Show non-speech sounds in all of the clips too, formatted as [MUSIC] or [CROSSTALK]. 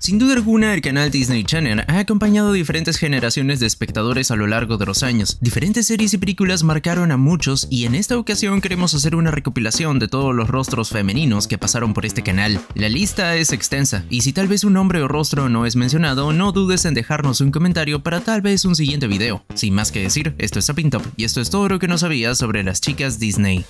Sin duda alguna, el canal Disney Channel ha acompañado a diferentes generaciones de espectadores a lo largo de los años. Diferentes series y películas marcaron a muchos y en esta ocasión queremos hacer una recopilación de todos los rostros femeninos que pasaron por este canal. La lista es extensa, y si tal vez un nombre o rostro no es mencionado, no dudes en dejarnos un comentario para tal vez un siguiente video. Sin más que decir, esto es Top, y esto es todo lo que no sabías sobre las chicas Disney.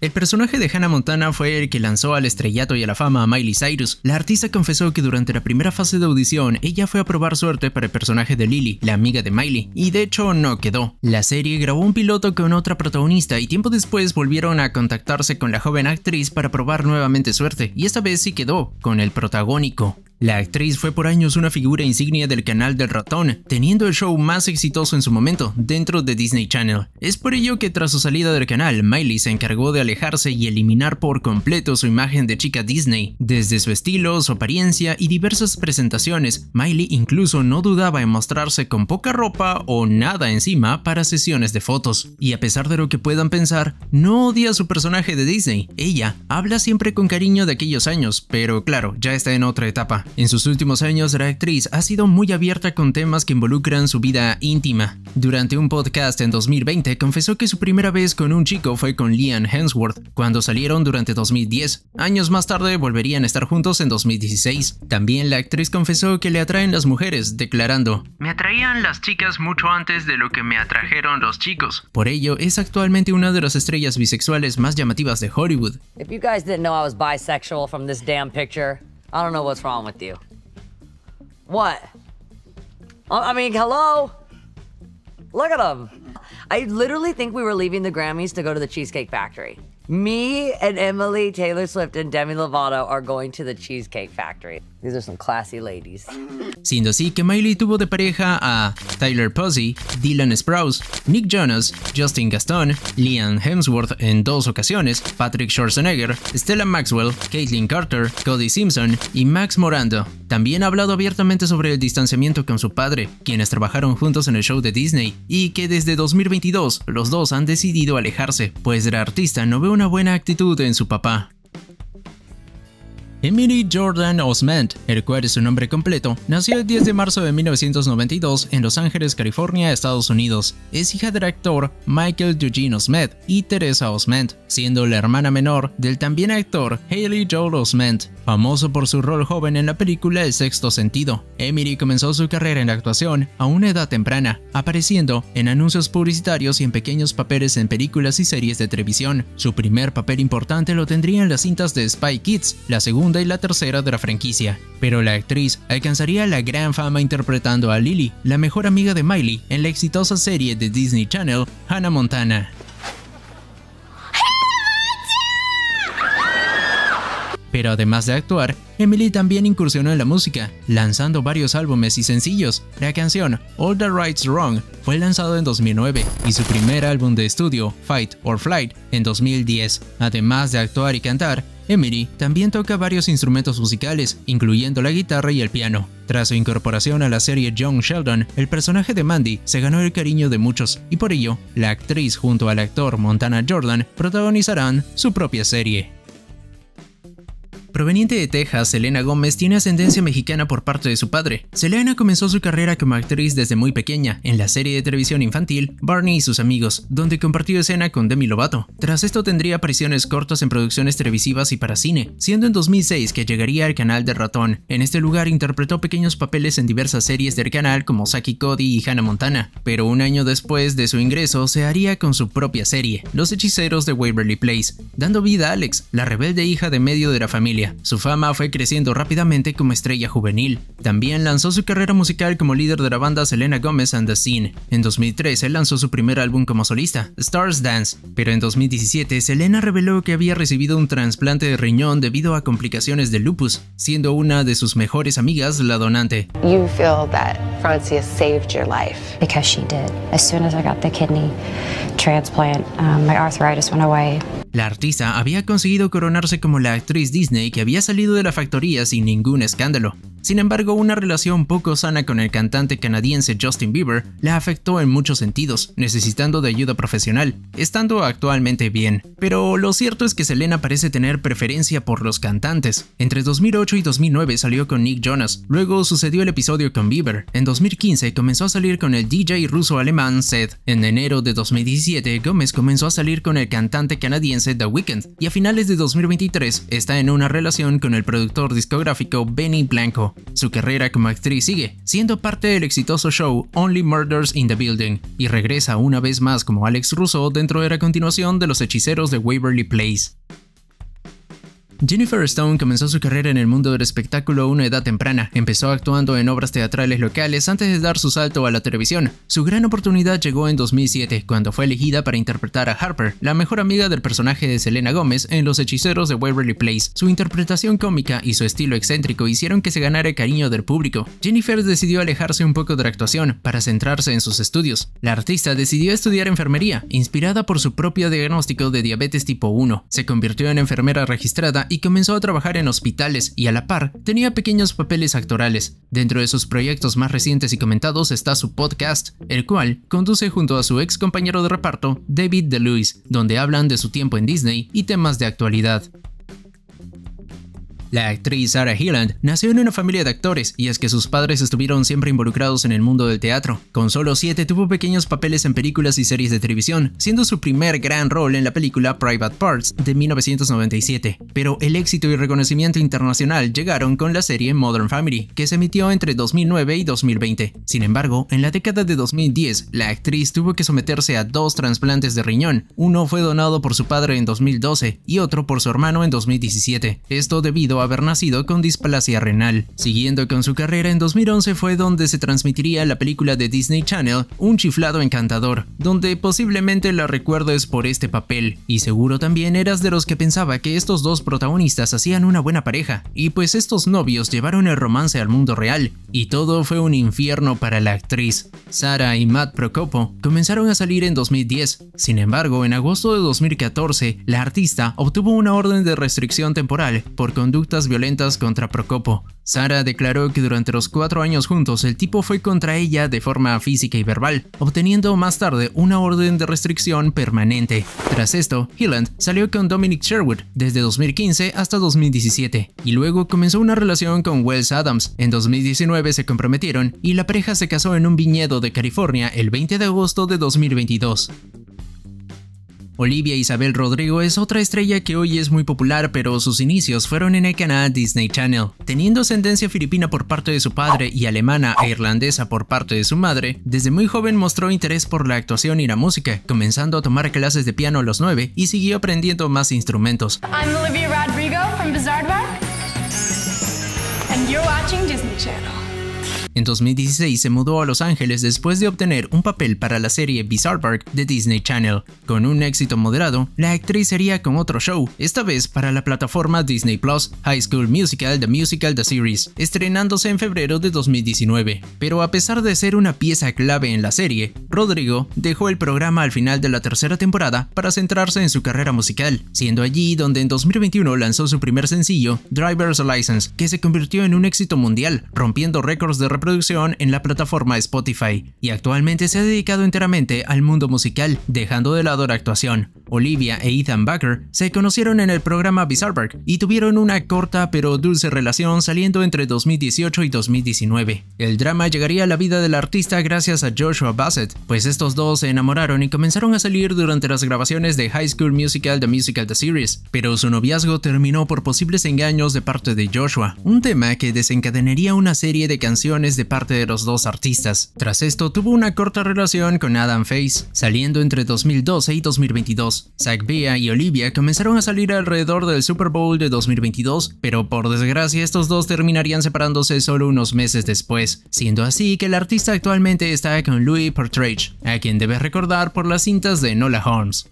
El personaje de Hannah Montana fue el que lanzó al estrellato y a la fama a Miley Cyrus. La artista confesó que durante la primera fase de audición ella fue a probar suerte para el personaje de Lily, la amiga de Miley, y de hecho no quedó. La serie grabó un piloto con otra protagonista y tiempo después volvieron a contactarse con la joven actriz para probar nuevamente suerte, y esta vez sí quedó con el protagónico. La actriz fue por años una figura insignia del canal del ratón, teniendo el show más exitoso en su momento dentro de Disney Channel. Es por ello que tras su salida del canal, Miley se encargó de alejarse y eliminar por completo su imagen de chica Disney. Desde su estilo, su apariencia y diversas presentaciones, Miley incluso no dudaba en mostrarse con poca ropa o nada encima para sesiones de fotos. Y a pesar de lo que puedan pensar, no odia su personaje de Disney. Ella habla siempre con cariño de aquellos años, pero claro, ya está en otra etapa. En sus últimos años, la actriz ha sido muy abierta con temas que involucran su vida íntima. Durante un podcast en 2020, confesó que su primera vez con un chico fue con Liam Hemsworth, cuando salieron durante 2010. Años más tarde volverían a estar juntos en 2016. También la actriz confesó que le atraen las mujeres, declarando, Me atraían las chicas mucho antes de lo que me atrajeron los chicos. Por ello, es actualmente una de las estrellas bisexuales más llamativas de Hollywood. I don't know what's wrong with you. What? I mean, hello? Look at them. I literally think we were leaving the Grammys to go to the Cheesecake Factory. Me and Emily, Taylor Swift, and Demi Lovato are going to Cheesecake Factory. These are some classy ladies. Siendo así que Miley tuvo de pareja a Tyler Posey, Dylan Sprouse, Nick Jonas, Justin Gaston, Liam Hemsworth en dos ocasiones, Patrick Schwarzenegger, Stella Maxwell, Caitlin Carter, Cody Simpson y Max Morando. También ha hablado abiertamente sobre el distanciamiento con su padre, quienes trabajaron juntos en el show de Disney, y que desde 2022 los dos han decidido alejarse, pues el artista no ve una una buena actitud en su papá. Emily Jordan Osment, el cual es su nombre completo, nació el 10 de marzo de 1992 en Los Ángeles, California, Estados Unidos. Es hija del actor Michael Eugene Osment y Teresa Osment, siendo la hermana menor del también actor Haley Joel Osment famoso por su rol joven en la película El Sexto Sentido. Emily comenzó su carrera en la actuación a una edad temprana, apareciendo en anuncios publicitarios y en pequeños papeles en películas y series de televisión. Su primer papel importante lo tendría en las cintas de Spy Kids, la segunda y la tercera de la franquicia, pero la actriz alcanzaría la gran fama interpretando a Lily, la mejor amiga de Miley, en la exitosa serie de Disney Channel, Hannah Montana. Pero además de actuar, Emily también incursionó en la música, lanzando varios álbumes y sencillos. La canción All the Rights Wrong fue lanzado en 2009 y su primer álbum de estudio, Fight or Flight, en 2010. Además de actuar y cantar, Emily también toca varios instrumentos musicales, incluyendo la guitarra y el piano. Tras su incorporación a la serie Young Sheldon, el personaje de Mandy se ganó el cariño de muchos y por ello, la actriz junto al actor Montana Jordan protagonizarán su propia serie. Proveniente de Texas, Selena Gómez tiene ascendencia mexicana por parte de su padre. Selena comenzó su carrera como actriz desde muy pequeña, en la serie de televisión infantil Barney y sus amigos, donde compartió escena con Demi Lovato. Tras esto tendría apariciones cortas en producciones televisivas y para cine, siendo en 2006 que llegaría al canal de Ratón. En este lugar interpretó pequeños papeles en diversas series del canal como Saki Cody y Hannah Montana, pero un año después de su ingreso se haría con su propia serie, Los Hechiceros de Waverly Place, dando vida a Alex, la rebelde hija de medio de la familia. Su fama fue creciendo rápidamente como estrella juvenil. También lanzó su carrera musical como líder de la banda Selena Gomez and the Scene. En 2013 lanzó su primer álbum como solista, Stars Dance, pero en 2017 Selena reveló que había recibido un trasplante de riñón debido a complicaciones de lupus, siendo una de sus mejores amigas la donante. You feel that saved your life because she did. As soon as I got the kidney transplant, uh, my arthritis went away. La artista había conseguido coronarse como la actriz Disney que había salido de la factoría sin ningún escándalo, sin embargo, una relación poco sana con el cantante canadiense Justin Bieber la afectó en muchos sentidos, necesitando de ayuda profesional, estando actualmente bien. Pero lo cierto es que Selena parece tener preferencia por los cantantes. Entre 2008 y 2009 salió con Nick Jonas, luego sucedió el episodio con Bieber, en 2015 comenzó a salir con el DJ ruso-alemán Seth, en enero de 2017 Gómez comenzó a salir con el cantante canadiense The Weeknd y a finales de 2023 está en una relación con el productor discográfico Benny Blanco. Su carrera como actriz sigue, siendo parte del exitoso show Only Murders in the Building, y regresa una vez más como Alex Russo dentro de la continuación de Los Hechiceros de Waverly Place. Jennifer Stone comenzó su carrera en el mundo del espectáculo a una edad temprana. Empezó actuando en obras teatrales locales antes de dar su salto a la televisión. Su gran oportunidad llegó en 2007, cuando fue elegida para interpretar a Harper, la mejor amiga del personaje de Selena Gómez en Los Hechiceros de Waverly Place. Su interpretación cómica y su estilo excéntrico hicieron que se ganara el cariño del público. Jennifer decidió alejarse un poco de la actuación para centrarse en sus estudios. La artista decidió estudiar enfermería, inspirada por su propio diagnóstico de diabetes tipo 1. Se convirtió en enfermera registrada y comenzó a trabajar en hospitales y a la par tenía pequeños papeles actorales. Dentro de sus proyectos más recientes y comentados está su podcast, el cual conduce junto a su ex compañero de reparto, David DeLuis, donde hablan de su tiempo en Disney y temas de actualidad. La actriz Sarah Hilland nació en una familia de actores y es que sus padres estuvieron siempre involucrados en el mundo del teatro. Con solo siete tuvo pequeños papeles en películas y series de televisión, siendo su primer gran rol en la película Private Parts de 1997. Pero el éxito y reconocimiento internacional llegaron con la serie Modern Family, que se emitió entre 2009 y 2020. Sin embargo, en la década de 2010, la actriz tuvo que someterse a dos trasplantes de riñón. Uno fue donado por su padre en 2012 y otro por su hermano en 2017. Esto debido haber nacido con displasia renal. Siguiendo con su carrera, en 2011 fue donde se transmitiría la película de Disney Channel, Un chiflado encantador, donde posiblemente la recuerdes por este papel, y seguro también eras de los que pensaba que estos dos protagonistas hacían una buena pareja, y pues estos novios llevaron el romance al mundo real, y todo fue un infierno para la actriz. Sara y Matt Procopo comenzaron a salir en 2010, sin embargo, en agosto de 2014, la artista obtuvo una orden de restricción temporal por conducta violentas contra Procopo. Sarah declaró que durante los cuatro años juntos el tipo fue contra ella de forma física y verbal, obteniendo más tarde una orden de restricción permanente. Tras esto, Hilland salió con Dominic Sherwood desde 2015 hasta 2017 y luego comenzó una relación con Wells Adams. En 2019 se comprometieron y la pareja se casó en un viñedo de California el 20 de agosto de 2022. Olivia Isabel Rodrigo es otra estrella que hoy es muy popular, pero sus inicios fueron en el canal Disney Channel. Teniendo ascendencia filipina por parte de su padre y alemana e irlandesa por parte de su madre, desde muy joven mostró interés por la actuación y la música, comenzando a tomar clases de piano a los 9 y siguió aprendiendo más instrumentos. I'm Olivia Rodrigo from Bizarre and you're watching Disney Channel. En 2016 se mudó a Los Ángeles después de obtener un papel para la serie Bizarre Park de Disney Channel. Con un éxito moderado, la actriz sería con otro show, esta vez para la plataforma Disney Plus, High School Musical The Musical The Series, estrenándose en febrero de 2019. Pero a pesar de ser una pieza clave en la serie, Rodrigo dejó el programa al final de la tercera temporada para centrarse en su carrera musical, siendo allí donde en 2021 lanzó su primer sencillo, Driver's License, que se convirtió en un éxito mundial, rompiendo récords de reproducción producción en la plataforma Spotify, y actualmente se ha dedicado enteramente al mundo musical, dejando de lado la actuación. Olivia e Ethan baker se conocieron en el programa Bizarre y tuvieron una corta pero dulce relación saliendo entre 2018 y 2019. El drama llegaría a la vida del artista gracias a Joshua Bassett, pues estos dos se enamoraron y comenzaron a salir durante las grabaciones de High School Musical The Musical The Series, pero su noviazgo terminó por posibles engaños de parte de Joshua, un tema que desencadenaría una serie de canciones de parte de los dos artistas. Tras esto, tuvo una corta relación con Adam Face, saliendo entre 2012 y 2022. Zack Bea y Olivia comenzaron a salir alrededor del Super Bowl de 2022, pero por desgracia estos dos terminarían separándose solo unos meses después, siendo así que el artista actualmente está con Louis Portrait, a quien debes recordar por las cintas de Nola Holmes.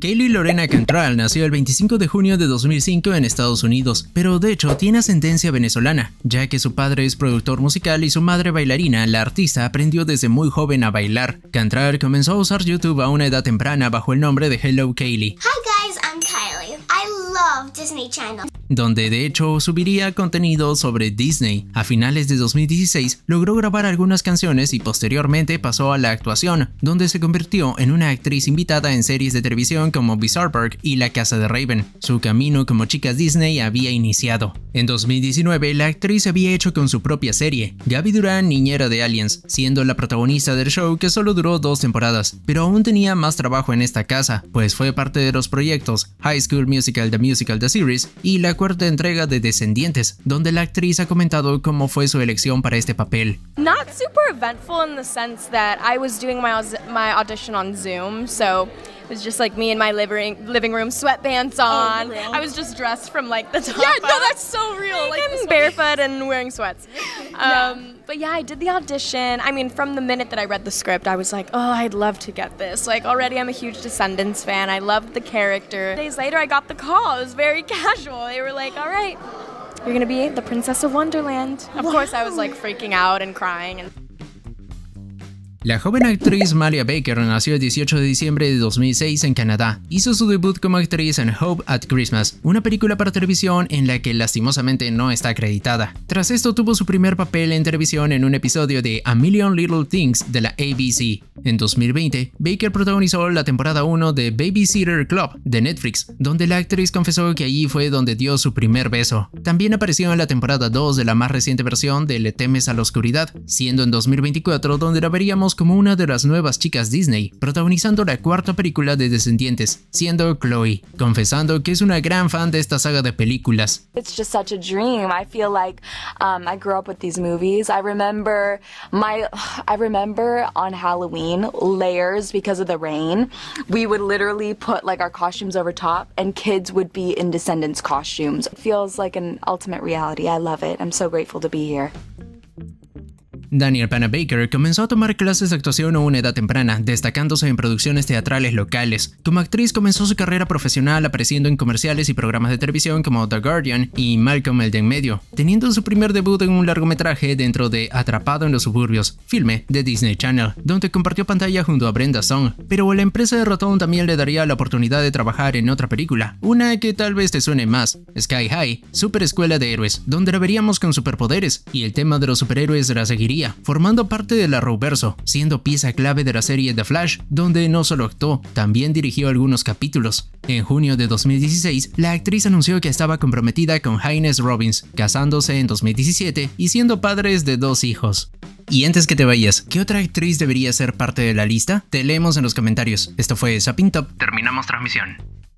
Kaylee Lorena Cantral nació el 25 de junio de 2005 en Estados Unidos, pero de hecho tiene ascendencia venezolana, ya que su padre es productor musical y su madre bailarina, la artista, aprendió desde muy joven a bailar. Cantral comenzó a usar YouTube a una edad temprana bajo el nombre de Hello Kaylee. Hi guys, I'm Kylie. I love Disney Channel donde de hecho subiría contenido sobre Disney. A finales de 2016 logró grabar algunas canciones y posteriormente pasó a la actuación, donde se convirtió en una actriz invitada en series de televisión como Bizarre Park y La Casa de Raven. Su camino como chica Disney había iniciado. En 2019 la actriz había hecho con su propia serie, Gaby Durán niñera de Aliens, siendo la protagonista del show que solo duró dos temporadas, pero aún tenía más trabajo en esta casa, pues fue parte de los proyectos High School Musical The Musical The Series y la cuarta entrega de Descendientes, donde la actriz ha comentado cómo fue su elección para este papel. Not super eventful in the sense that I was doing my, my audition on Zoom, so It was just like me in my living living room, sweatpants oh, on. Oh, I was just dressed from like the top. Yeah, up. no, that's so real. Like, barefoot and wearing sweats. yeah. Um, but yeah, I did the audition. I mean, from the minute that I read the script, I was like, oh, I'd love to get this. Like already, I'm a huge Descendants fan. I loved the character. Days later, I got the call. It was very [LAUGHS] casual. They were like, all right, you're gonna be the Princess of Wonderland. Of wow. course, I was like freaking out and crying and. La joven actriz Malia Baker nació el 18 de diciembre de 2006 en Canadá. Hizo su debut como actriz en Hope at Christmas, una película para televisión en la que lastimosamente no está acreditada. Tras esto tuvo su primer papel en televisión en un episodio de A Million Little Things de la ABC. En 2020, Baker protagonizó la temporada 1 de Babysitter Club de Netflix, donde la actriz confesó que allí fue donde dio su primer beso. También apareció en la temporada 2 de la más reciente versión de Le temes a la oscuridad, siendo en 2024 donde la veríamos como una de las nuevas chicas Disney, protagonizando la cuarta película de Descendientes, siendo Chloe, confesando que es una gran fan de esta saga de películas. It's just such a dream. I feel like um, I grew up with these movies. I remember my [SIGHS] remember on Halloween layers because of the rain. We would literally put like our costumes over top and kids would be in Descendants costumes. It feels like an ultimate reality. I love it. I'm so grateful to be here. Daniel Panabaker comenzó a tomar clases de actuación a una edad temprana, destacándose en producciones teatrales locales. Como actriz comenzó su carrera profesional apareciendo en comerciales y programas de televisión como The Guardian y Malcolm el de medio, teniendo su primer debut en un largometraje dentro de Atrapado en los suburbios, filme de Disney Channel, donde compartió pantalla junto a Brenda Song. Pero la empresa de Rotón también le daría la oportunidad de trabajar en otra película, una que tal vez te suene más, Sky High, Super Escuela de Héroes, donde la veríamos con superpoderes, y el tema de los superhéroes la seguiría formando parte de la Roverso, siendo pieza clave de la serie The Flash, donde no solo actuó, también dirigió algunos capítulos. En junio de 2016, la actriz anunció que estaba comprometida con Haynes Robbins, casándose en 2017 y siendo padres de dos hijos. Y antes que te vayas, ¿qué otra actriz debería ser parte de la lista? Te leemos en los comentarios. Esto fue Zapintop, Top. Terminamos transmisión.